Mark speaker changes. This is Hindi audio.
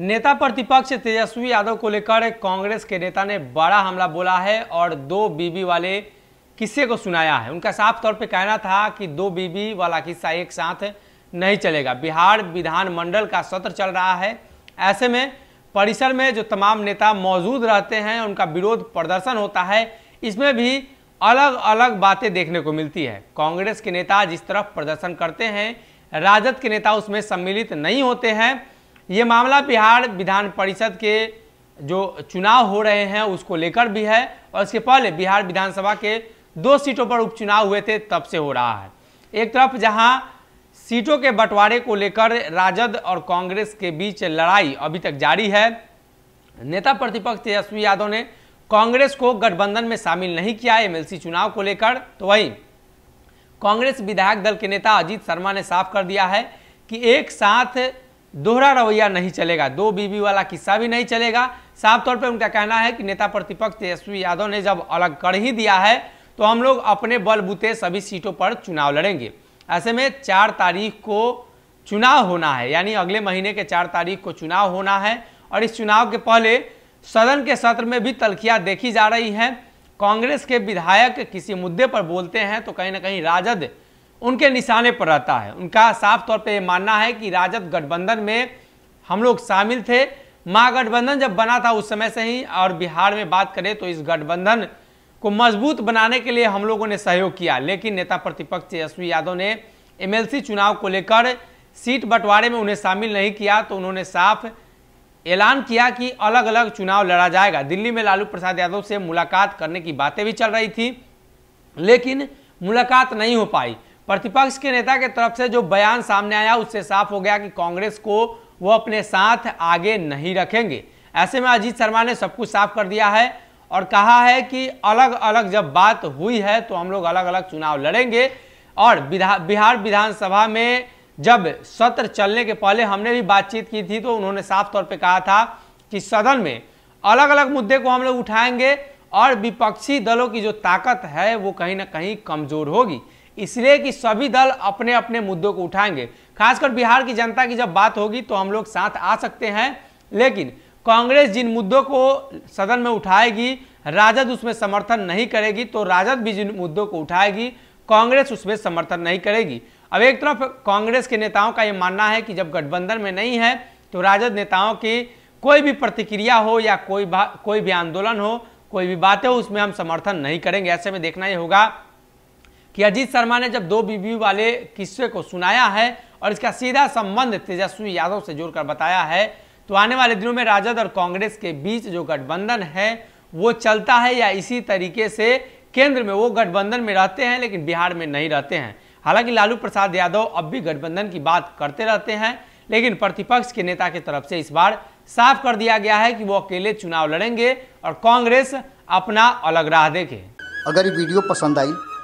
Speaker 1: नेता प्रतिपक्ष तेजस्वी यादव को लेकर कांग्रेस के नेता ने बड़ा हमला बोला है और दो बीबी वाले किस्से को सुनाया है उनका साफ तौर पर कहना था कि दो बीबी वाला किस्सा एक साथ नहीं चलेगा बिहार विधानमंडल का सत्र चल रहा है ऐसे में परिसर में जो तमाम नेता मौजूद रहते हैं उनका विरोध प्रदर्शन होता है इसमें भी अलग अलग बातें देखने को मिलती है कांग्रेस के नेता जिस तरफ प्रदर्शन करते हैं राजद के नेता उसमें सम्मिलित नहीं होते हैं ये मामला बिहार विधान परिषद के जो चुनाव हो रहे हैं उसको लेकर भी है और इसके पहले बिहार विधानसभा के दो सीटों पर उपचुनाव हुए थे तब से हो रहा है एक तरफ जहां सीटों के बंटवारे को लेकर राजद और कांग्रेस के बीच लड़ाई अभी तक जारी है नेता प्रतिपक्ष तेजस्वी यादव ने कांग्रेस को गठबंधन में शामिल नहीं किया एमएलसी चुनाव को लेकर तो वही कांग्रेस विधायक दल के नेता अजीत शर्मा ने साफ कर दिया है कि एक साथ दोहरा रवैया नहीं चलेगा दो बीबी वाला किस्सा भी नहीं चलेगा साफ तौर पर उनका कहना है कि नेता प्रतिपक्ष तेजस्वी यादव ने जब अलग कर ही दिया है तो हम लोग अपने बलबूते सभी सीटों पर चुनाव लड़ेंगे ऐसे में चार तारीख को चुनाव होना है यानी अगले महीने के चार तारीख को चुनाव होना है और इस चुनाव के पहले सदन के सत्र में भी तलखियाँ देखी जा रही हैं कांग्रेस के विधायक किसी मुद्दे पर बोलते हैं तो कहीं ना कहीं राजद उनके निशाने पर रहता है उनका साफ तौर यह मानना है कि राजद गठबंधन में हम लोग शामिल थे महागठबंधन जब बना था उस समय से ही और बिहार में बात करें तो इस गठबंधन को मजबूत बनाने के लिए हम लोगों ने सहयोग किया लेकिन नेता प्रतिपक्ष तेजस्वी यादव ने एमएलसी चुनाव को लेकर सीट बंटवारे में उन्हें शामिल नहीं किया तो उन्होंने साफ ऐलान किया कि अलग अलग चुनाव लड़ा जाएगा दिल्ली में लालू प्रसाद यादव से मुलाकात करने की बातें भी चल रही थी लेकिन मुलाकात नहीं हो पाई प्रतिपक्ष के नेता के तरफ से जो बयान सामने आया उससे साफ हो गया कि कांग्रेस को वो अपने साथ आगे नहीं रखेंगे ऐसे में अजीत शर्मा ने सब कुछ साफ कर दिया है और कहा है कि अलग अलग जब बात हुई है तो हम लोग अलग अलग चुनाव लड़ेंगे और विधा बिहार विधानसभा में जब सत्र चलने के पहले हमने भी बातचीत की थी तो उन्होंने साफ तौर पे कहा था कि सदन में अलग अलग मुद्दे को हम लोग उठाएंगे और विपक्षी दलों की जो ताकत है वो कहीं ना कहीं कमज़ोर होगी इसलिए कि सभी दल अपने अपने मुद्दों को उठाएंगे खासकर बिहार की जनता की जब बात होगी तो हम लोग साथ आ सकते हैं लेकिन कांग्रेस जिन मुद्दों को सदन में उठाएगी राजद उसमें समर्थन नहीं करेगी तो राजद भी जिन मुद्दों को उठाएगी कांग्रेस उसमें समर्थन नहीं करेगी अब एक तरफ कांग्रेस के नेताओं का ये मानना है कि जब गठबंधन में नहीं है तो राजद नेताओं की कोई भी प्रतिक्रिया हो या कोई कोई भी आंदोलन हो कोई भी बात हो उसमें हम समर्थन नहीं करेंगे ऐसे में देखना ये होगा कि अजीत शर्मा ने जब दो बीबी वाले किस्से को सुनाया है और इसका सीधा संबंध तेजस्वी यादव से जोड़कर बताया है तो आने वाले दिनों में राजद और कांग्रेस के बीच जो गठबंधन है वो चलता है या इसी तरीके से केंद्र में वो गठबंधन में रहते हैं लेकिन बिहार में नहीं रहते हैं हालांकि लालू प्रसाद यादव अब भी गठबंधन की बात करते रहते हैं लेकिन प्रतिपक्ष के नेता की तरफ से इस बार साफ कर दिया गया है कि वो अकेले चुनाव लड़ेंगे और कांग्रेस अपना अलग राह देखे
Speaker 2: अगर ये वीडियो पसंद आई